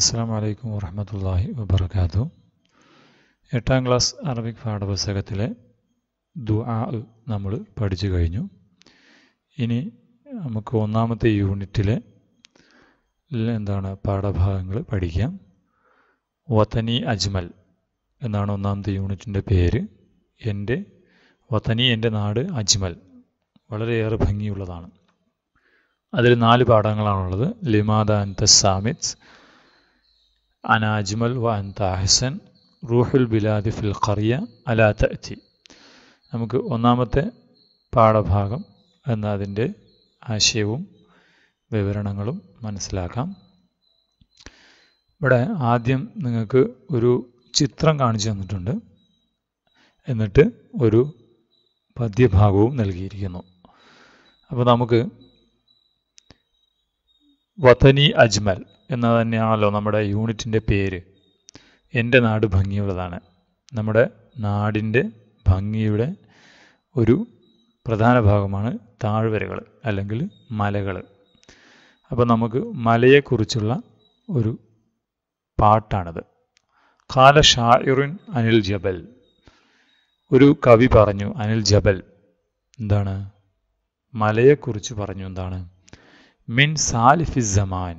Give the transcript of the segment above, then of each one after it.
അസ്സാം വലൈക്കും വറഹമത്തല്ലാഹി വബർക്കാത്തു എട്ടാം ക്ലാസ് അറബിക് പാഠപുസ്തകത്തിലെ ആ നമ്മൾ പഠിച്ചു കഴിഞ്ഞു ഇനി നമുക്ക് ഒന്നാമത്തെ യൂണിറ്റിലെ എന്താണ് പാഠഭാഗങ്ങൾ പഠിക്കാം വതനി അജ്മൽ എന്നാണ് ഒന്നാമത്തെ യൂണിറ്റിൻ്റെ പേര് എൻ്റെ വതനി എൻ്റെ നാട് അജ്മൽ വളരെയേറെ ഭംഗിയുള്ളതാണ് അതിൽ നാല് പാഠങ്ങളാണുള്ളത് ലിമാദ ദ സാമിത്സ് അന അജ്മൽ വ അൻ താഹസൻ റൂഹുൽ ബിലാദി ഫിൽ ഖറിയ അലാ തഅത്തി നമുക്ക് ഒന്നാമത്തെ പാഠഭാഗം എന്ന അതിൻ്റെ ആശയവും വിവരണങ്ങളും മനസ്സിലാക്കാം ഇവിടെ ആദ്യം നിങ്ങൾക്ക് ഒരു ചിത്രം കാണിച്ചു തന്നിട്ടുണ്ട് എന്നിട്ട് ഒരു പദ്യഭാഗവും നൽകിയിരിക്കുന്നു അപ്പോൾ നമുക്ക് വതനി അജ്മൽ എന്ന തന്നെയാണല്ലോ നമ്മുടെ യൂണിറ്റിൻ്റെ പേര് എൻ്റെ നാട് ഭംഗിയുള്ളതാണ് നമ്മുടെ നാടിൻ്റെ ഭംഗിയുടെ ഒരു പ്രധാന ഭാഗമാണ് താഴ്വരകൾ അല്ലെങ്കിൽ മലകൾ അപ്പോൾ നമുക്ക് മലയെക്കുറിച്ചുള്ള ഒരു പാട്ടാണത് കാല ഷായിറുൻ അനിൽ ജബൽ ഒരു കവി പറഞ്ഞു അനിൽ ജബൽ എന്താണ് മലയെക്കുറിച്ച് പറഞ്ഞു എന്താണ് മിൻ സാലിഫി സമാൻ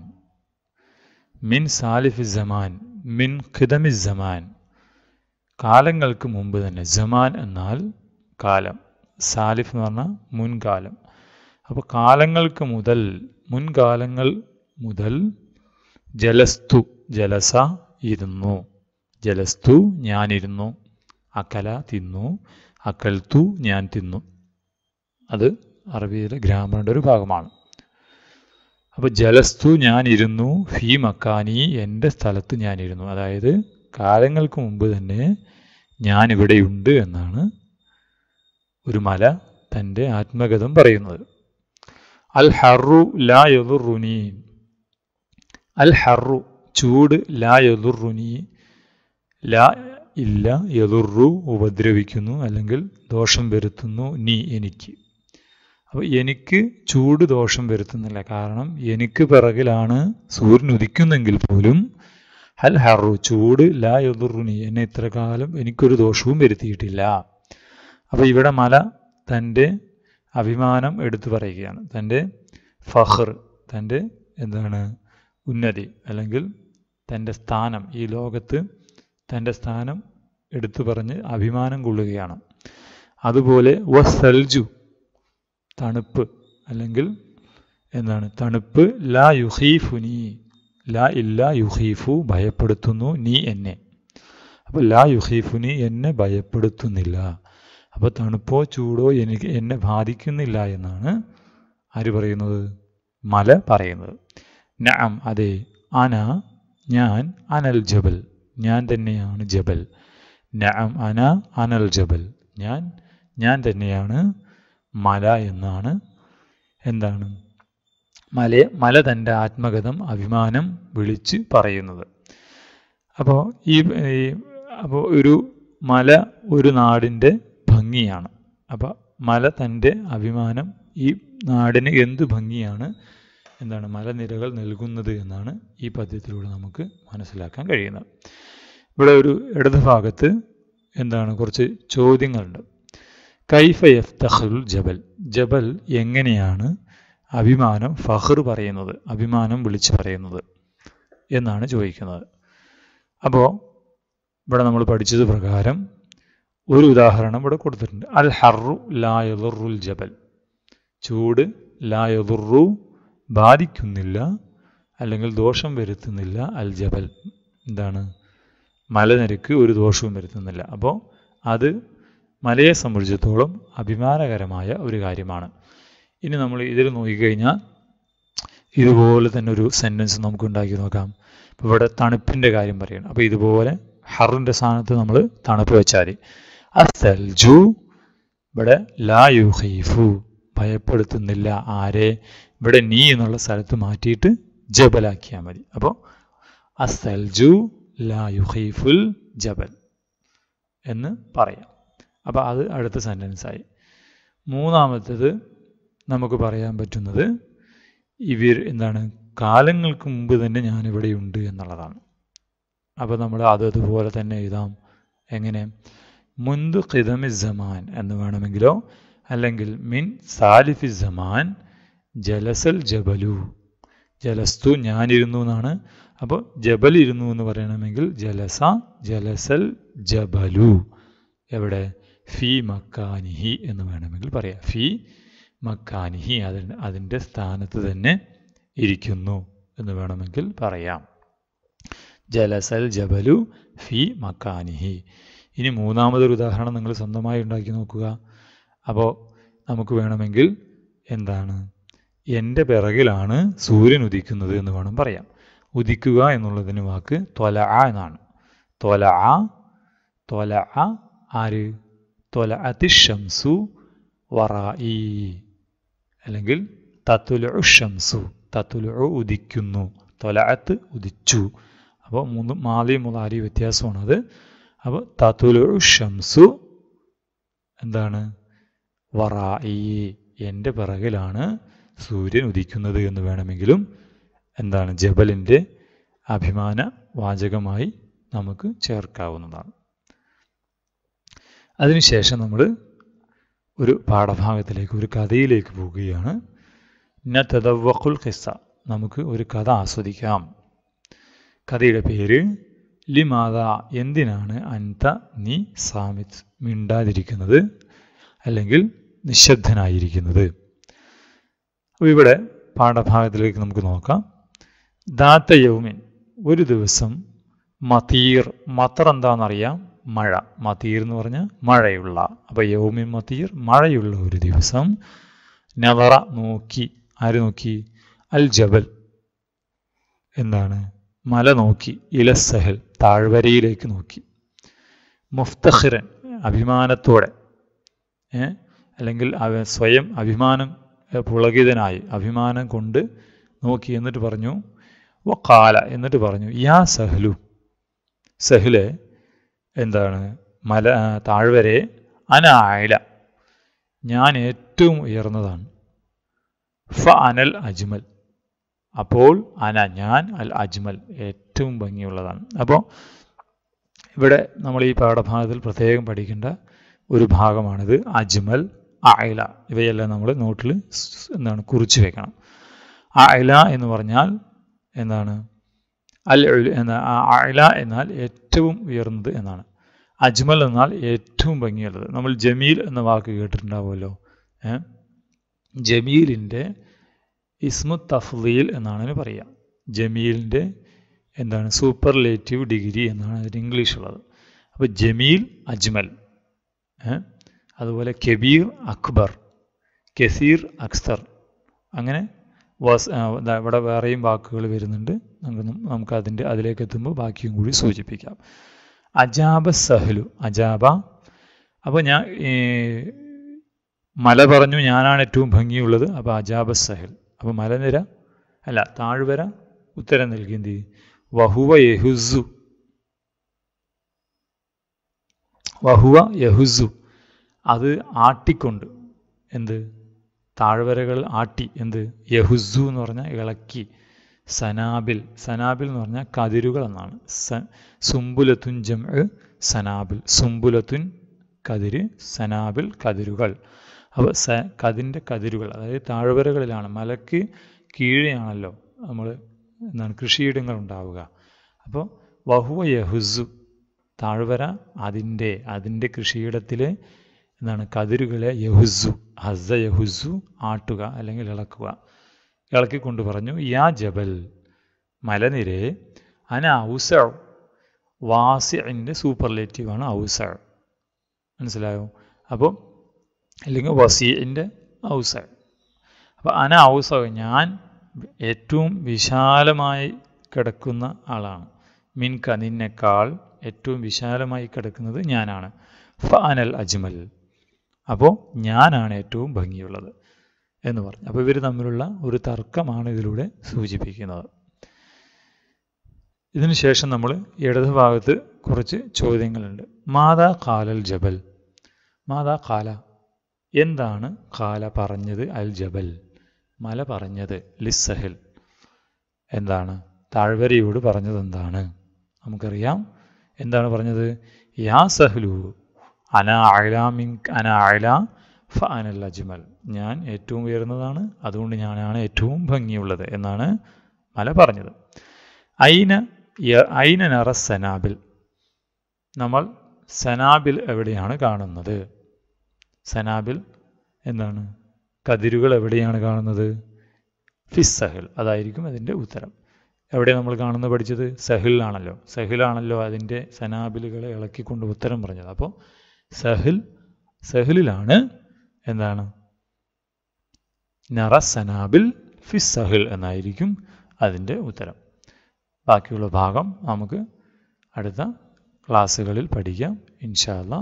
മിൻ സാലിഫി സമാൻ മിൻ ഖിദമി സമാൻ കാലങ്ങൾക്ക് മുമ്പ് തന്നെ ജമാൻ എന്നാൽ കാലം സാലിഫ് എന്ന് പറഞ്ഞാൽ മുൻകാലം അപ്പോൾ കാലങ്ങൾക്ക് മുതൽ മുൻകാലങ്ങൾ മുതൽ ജലസ്തു ജലസ ഇരുന്നു ജലസ്തു ഞാനിരുന്നു അക്കല തിന്നു അക്കൽത്തു ഞാൻ തിന്നു അത് അറബിയിലെ ഗ്രാമറിൻ്റെ ഒരു ഭാഗമാണ് അപ്പോൾ ജലസ്തു ഞാനിരുന്നു ഫി മക്കാനി എൻ്റെ സ്ഥലത്ത് ഞാനിരുന്നു അതായത് കാലങ്ങൾക്ക് മുമ്പ് തന്നെ ഞാനിവിടെയുണ്ട് എന്നാണ് ഒരു മല തൻ്റെ ആത്മഗതം പറയുന്നത് അൽ ഹറു ലാ യദുറുനി അൽ ഹറു ചൂട് ലാ യദുറുനി ലാ ഇല്ല യദുറു ഉപദ്രവിക്കുന്നു അല്ലെങ്കിൽ ദോഷം വരുത്തുന്നു നീ എനിക്ക് അപ്പോൾ എനിക്ക് ചൂട് ദോഷം വരുത്തുന്നില്ല കാരണം എനിക്ക് പിറകിലാണ് സൂര്യൻ ഉദിക്കുന്നെങ്കിൽ പോലും ഹൽ ഹറു ചൂട് ലാ യൊതുറുനി എന്നെ ഇത്ര കാലം എനിക്കൊരു ദോഷവും വരുത്തിയിട്ടില്ല അപ്പോൾ ഇവിടെ മല തൻ്റെ അഭിമാനം എടുത്തു പറയുകയാണ് തൻ്റെ ഫഹർ തൻ്റെ എന്താണ് ഉന്നതി അല്ലെങ്കിൽ തൻ്റെ സ്ഥാനം ഈ ലോകത്ത് തൻ്റെ സ്ഥാനം എടുത്തു പറഞ്ഞ് അഭിമാനം കൊള്ളുകയാണ് അതുപോലെ വ സൽജു തണുപ്പ് അല്ലെങ്കിൽ എന്താണ് തണുപ്പ് ലാ യുഹീഫു നീ ലാ ഇല്ല യുഹീഫു ഭയപ്പെടുത്തുന്നു നീ എന്നെ അപ്പോൾ ലാ നീ എന്നെ ഭയപ്പെടുത്തുന്നില്ല അപ്പോൾ തണുപ്പോ ചൂടോ എനിക്ക് എന്നെ ബാധിക്കുന്നില്ല എന്നാണ് ആര് പറയുന്നത് മല പറയുന്നത് നാം അതെ അന ഞാൻ അനൽ ജബൽ ഞാൻ തന്നെയാണ് ജബൽ നാം അന അനൽ ജബൽ ഞാൻ ഞാൻ തന്നെയാണ് മല എന്നാണ് എന്താണ് മല മല തൻ്റെ ആത്മഗതം അഭിമാനം വിളിച്ച് പറയുന്നത് അപ്പോൾ ഈ അപ്പോൾ ഒരു മല ഒരു നാടിൻ്റെ ഭംഗിയാണ് അപ്പോൾ മല തൻ്റെ അഭിമാനം ഈ നാടിന് എന്ത് ഭംഗിയാണ് എന്താണ് മലനിരകൾ നൽകുന്നത് എന്നാണ് ഈ പദ്യത്തിലൂടെ നമുക്ക് മനസ്സിലാക്കാൻ കഴിയുന്നത് ഇവിടെ ഒരു ഇടതുഭാഗത്ത് എന്താണ് കുറച്ച് ചോദ്യങ്ങളുണ്ട് കൈഫ യഫ്തഹുൽ ജബൽ ജബൽ എങ്ങനെയാണ് അഭിമാനം ഫഹർ പറയുന്നത് അഭിമാനം വിളിച്ചു പറയുന്നത് എന്നാണ് ചോദിക്കുന്നത് അപ്പോൾ ഇവിടെ നമ്മൾ പഠിച്ചത് പ്രകാരം ഒരു ഉദാഹരണം ഇവിടെ കൊടുത്തിട്ടുണ്ട് അൽ ഹറു ലായതുറുൽ ജബൽ ചൂട് ലായതുറു ബാധിക്കുന്നില്ല അല്ലെങ്കിൽ ദോഷം വരുത്തുന്നില്ല അൽ ജബൽ എന്താണ് മലനിരക്ക് ഒരു ദോഷവും വരുത്തുന്നില്ല അപ്പോൾ അത് മലയെ സംബന്ധിച്ചിടത്തോളം അഭിമാനകരമായ ഒരു കാര്യമാണ് ഇനി നമ്മൾ ഇതിൽ നോക്കിക്കഴിഞ്ഞാൽ ഇതുപോലെ തന്നെ ഒരു സെൻറ്റൻസ് നമുക്ക് ഉണ്ടാക്കി നോക്കാം ഇവിടെ തണുപ്പിൻ്റെ കാര്യം പറയണം അപ്പോൾ ഇതുപോലെ ഹറിൻ്റെ സ്ഥാനത്ത് നമ്മൾ തണുപ്പ് വെച്ചാൽ അസൽജു ഇവിടെ ലാ യുഹീഫു ഭയപ്പെടുത്തുന്നില്ല ആരെ ഇവിടെ നീ എന്നുള്ള സ്ഥലത്ത് മാറ്റിയിട്ട് ജബലാക്കിയാൽ മതി അപ്പോൾ അസൽജു ലാ യുഹീഫുൽ ജബൽ എന്ന് പറയാം അപ്പോൾ അത് അടുത്ത സെൻറ്റൻസായി മൂന്നാമത്തേത് നമുക്ക് പറയാൻ പറ്റുന്നത് ഇവർ എന്താണ് കാലങ്ങൾക്ക് മുമ്പ് തന്നെ ഇവിടെ ഉണ്ട് എന്നുള്ളതാണ് അപ്പോൾ നമ്മൾ അത് അതുപോലെ തന്നെ എഴുതാം എങ്ങനെ മുൻതു ഖിദമി ജമാൻ എന്ന് വേണമെങ്കിലോ അല്ലെങ്കിൽ മിൻ സാലിഫി സമാൻ ജലസൽ ജബലു ജലസ്തു ഞാനിരുന്നു എന്നാണ് അപ്പോൾ ജബൽ ഇരുന്നു എന്ന് പറയണമെങ്കിൽ ജലസ ജലസൽ ജബലു എവിടെ ഫി മക്കാനിഹി എന്ന് വേണമെങ്കിൽ പറയാം ഫി മക്കാനിഹി അതിന് അതിൻ്റെ സ്ഥാനത്ത് തന്നെ ഇരിക്കുന്നു എന്ന് വേണമെങ്കിൽ പറയാം ജലസൽ ജബലു ഫി മക്കാനിഹി ഇനി മൂന്നാമതൊരു ഉദാഹരണം നിങ്ങൾ സ്വന്തമായി ഉണ്ടാക്കി നോക്കുക അപ്പോൾ നമുക്ക് വേണമെങ്കിൽ എന്താണ് എൻ്റെ പിറകിലാണ് സൂര്യൻ ഉദിക്കുന്നത് എന്ന് വേണം പറയാം ഉദിക്കുക എന്നുള്ളതിന് വാക്ക് ത്വല എന്നാണ് തൊല ത്വല ആര് തൊലഅതിഷംസു വറായി അല്ലെങ്കിൽ തത്തുലു തത്തുലു ഉദിക്കുന്നു തൊലഅത്ത് ഉദിച്ചു അപ്പോൾ മൂന്ന് മാലി മുതാരി വ്യത്യാസമാണത് അപ്പോൾ തത്തുലു ഷംസു എന്താണ് വറായി എൻ്റെ പിറകിലാണ് സൂര്യൻ ഉദിക്കുന്നത് എന്ന് വേണമെങ്കിലും എന്താണ് ജബലിൻ്റെ അഭിമാന വാചകമായി നമുക്ക് ചേർക്കാവുന്നതാണ് അതിനുശേഷം നമ്മൾ ഒരു പാഠഭാഗത്തിലേക്ക് ഒരു കഥയിലേക്ക് പോവുകയാണ് ന ഖിസ്സ നമുക്ക് ഒരു കഥ ആസ്വദിക്കാം കഥയുടെ പേര് ലിമാത എന്തിനാണ് അൻത നീ സാമിത് മിണ്ടാതിരിക്കുന്നത് അല്ലെങ്കിൽ നിശബ്ദനായിരിക്കുന്നത് അപ്പോൾ ഇവിടെ പാഠഭാഗത്തിലേക്ക് നമുക്ക് നോക്കാം ദാത്ത യൗമിൻ ഒരു ദിവസം മതീർ മത്തർ എന്താണെന്നറിയാം മഴ മതീർ എന്ന് പറഞ്ഞാൽ മഴയുള്ള അപ്പോൾ യൗമി മതീർ മഴയുള്ള ഒരു ദിവസം നവറ നോക്കി ആര് നോക്കി അൽ ജബൽ എന്താണ് മല നോക്കി ഇല സഹൽ താഴ്വരയിലേക്ക് നോക്കി മുഫ്തഹിറൻ അഭിമാനത്തോടെ അല്ലെങ്കിൽ സ്വയം അഭിമാനം പുളകിതനായി അഭിമാനം കൊണ്ട് നോക്കി എന്നിട്ട് പറഞ്ഞു വക്കാല എന്നിട്ട് പറഞ്ഞു യാ സഹലു സഹലെ എന്താണ് മല താഴ്വരെ അനായില ഞാൻ ഏറ്റവും ഉയർന്നതാണ് ഫ അനൽ അജ്മൽ അപ്പോൾ അന ഞാൻ അൽ അജ്മൽ ഏറ്റവും ഭംഗിയുള്ളതാണ് അപ്പോൾ ഇവിടെ നമ്മൾ ഈ പാഠഭാഗത്തിൽ പ്രത്യേകം പഠിക്കേണ്ട ഒരു ഭാഗമാണിത് അജ്മൽ അയല ഇവയെല്ലാം നമ്മൾ നോട്ടിൽ എന്താണ് കുറിച്ചു വെക്കണം അയല എന്ന് പറഞ്ഞാൽ എന്താണ് അൽ എന്ന അല എന്നാൽ ഏറ്റവും ഉയർന്നത് എന്നാണ് അജ്മൽ എന്നാൽ ഏറ്റവും ഭംഗിയുള്ളത് നമ്മൾ ജമീൽ എന്ന വാക്ക് കേട്ടിട്ടുണ്ടാവുമല്ലോ ജമീലിൻ്റെ ഇസ്മു തഫ്ലീൽ എന്നാണ് പറയുക ജമീലിൻ്റെ എന്താണ് സൂപ്പർലേറ്റീവ് ഡിഗ്രി എന്നാണ് അതിന് ഉള്ളത് അപ്പോൾ ജമീൽ അജ്മൽ അതുപോലെ കബീർ അക്ബർ കസീർ അക്സർ അങ്ങനെ വാസ് ഇവിടെ വേറെയും വാക്കുകൾ വരുന്നുണ്ട് നമുക്ക് നമുക്ക് അതിൻ്റെ അതിലേക്ക് എത്തുമ്പോൾ ബാക്കിയും കൂടി സൂചിപ്പിക്കാം അജാബ സഹലു അജാബ അപ്പോൾ ഞാൻ മല പറഞ്ഞു ഞാനാണ് ഏറ്റവും ഭംഗിയുള്ളത് അപ്പോൾ അജാബ സഹൽ അപ്പോൾ മലനിര അല്ല താഴ്വര ഉത്തരം നൽകി എന്ത് വഹുവ യഹുസു വഹുവ യഹുസു അത് ആട്ടിക്കൊണ്ട് എന്ത് താഴ്വരകൾ ആട്ടി എന്ത് യഹുസു എന്ന് പറഞ്ഞാൽ ഇളക്കി സനാബിൽ സനാബിൽ എന്ന് പറഞ്ഞാൽ കതിരുകൾ എന്നാണ് സ സുംബുലത്തുൻ ജം സനാബിൽ സുംബുലത്തുൻ കതിര് സനാബിൽ കതിരുകൾ അപ്പോൾ സ കതിൻ്റെ കതിരുകൾ അതായത് താഴ്വരകളിലാണ് മലക്ക് കീഴെയാണല്ലോ നമ്മൾ എന്താണ് കൃഷിയിടങ്ങൾ ഉണ്ടാവുക അപ്പോൾ വഹുവ യഹുസു താഴ്വര അതിൻ്റെ അതിൻ്റെ കൃഷിയിടത്തിലെ എന്താണ് കതിരുകളെ യഹുസു ഹസയഹുസു ആട്ടുക അല്ലെങ്കിൽ ഇളക്കുക ഇളക്കിക്കൊണ്ട് പറഞ്ഞു യാ ജബൽ മലനിരെ അന ഔസ സൂപ്പർലേറ്റീവ് ആണ് ഔസ മനസ്സിലായോ അപ്പോൾ അല്ലെങ്കിൽ വസീൻ്റെ ഔസ അപ്പോൾ അന ഔസ ഞാൻ ഏറ്റവും വിശാലമായി കിടക്കുന്ന ആളാണ് മിൻക നിന്നെക്കാൾ ഏറ്റവും വിശാലമായി കിടക്കുന്നത് ഞാനാണ് ഫാനൽ അജ്മൽ അപ്പോൾ ഞാനാണ് ഏറ്റവും ഭംഗിയുള്ളത് എന്ന് പറഞ്ഞു അപ്പോൾ ഇവർ തമ്മിലുള്ള ഒരു തർക്കമാണ് ഇതിലൂടെ സൂചിപ്പിക്കുന്നത് ഇതിനുശേഷം നമ്മൾ ഇടത് ഭാഗത്ത് കുറച്ച് ചോദ്യങ്ങളുണ്ട് മാതാ കാലൽ ജബൽ മാതാ കാല എന്താണ് കാല പറഞ്ഞത് അൽ ജബൽ മല പറഞ്ഞത് ലിസ്സഹൽ എന്താണ് താഴ്വരയോട് പറഞ്ഞത് എന്താണ് നമുക്കറിയാം എന്താണ് പറഞ്ഞത് യാ സഹലു അന അഴല മിൻ അന അഴല ഫ അനൽ അജ്മൽ ഞാൻ ഏറ്റവും ഉയർന്നതാണ് അതുകൊണ്ട് ഞാനാണ് ഏറ്റവും ഭംഗിയുള്ളത് എന്നാണ് മല പറഞ്ഞത് ഐന ഐന നറ സനാബിൽ നമ്മൾ സനാബിൽ എവിടെയാണ് കാണുന്നത് സനാബിൽ എന്താണ് കതിരുകൾ എവിടെയാണ് കാണുന്നത് ഫിസ്സഹൽ അതായിരിക്കും അതിൻ്റെ ഉത്തരം എവിടെ നമ്മൾ കാണുന്ന പഠിച്ചത് സഹിലാണല്ലോ സഹിലാണല്ലോ അതിൻ്റെ സനാബിലുകളെ ഇളക്കിക്കൊണ്ട് ഉത്തരം പറഞ്ഞത് അപ്പോൾ സഹിൽ സഹിലിലാണ് എന്താണ് നറ സനാബിൽ ഫിസ് സഹിൽ എന്നായിരിക്കും അതിൻ്റെ ഉത്തരം ബാക്കിയുള്ള ഭാഗം നമുക്ക് അടുത്ത ക്ലാസ്സുകളിൽ പഠിക്കാം ഇൻഷാല്ല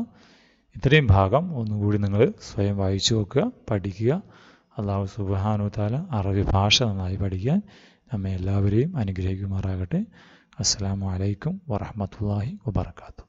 ഇത്രയും ഭാഗം ഒന്നുകൂടി നിങ്ങൾ സ്വയം വായിച്ചു നോക്കുക പഠിക്കുക അള്ളാഹു സുബാനുത്താല അറബി ഭാഷ നന്നായി പഠിക്കാൻ നമ്മെ എല്ലാവരെയും അനുഗ്രഹിക്കുമാറാകട്ടെ അസ്സാം വലൈക്കും വറഹമത്തല്ലാഹി വാത്തു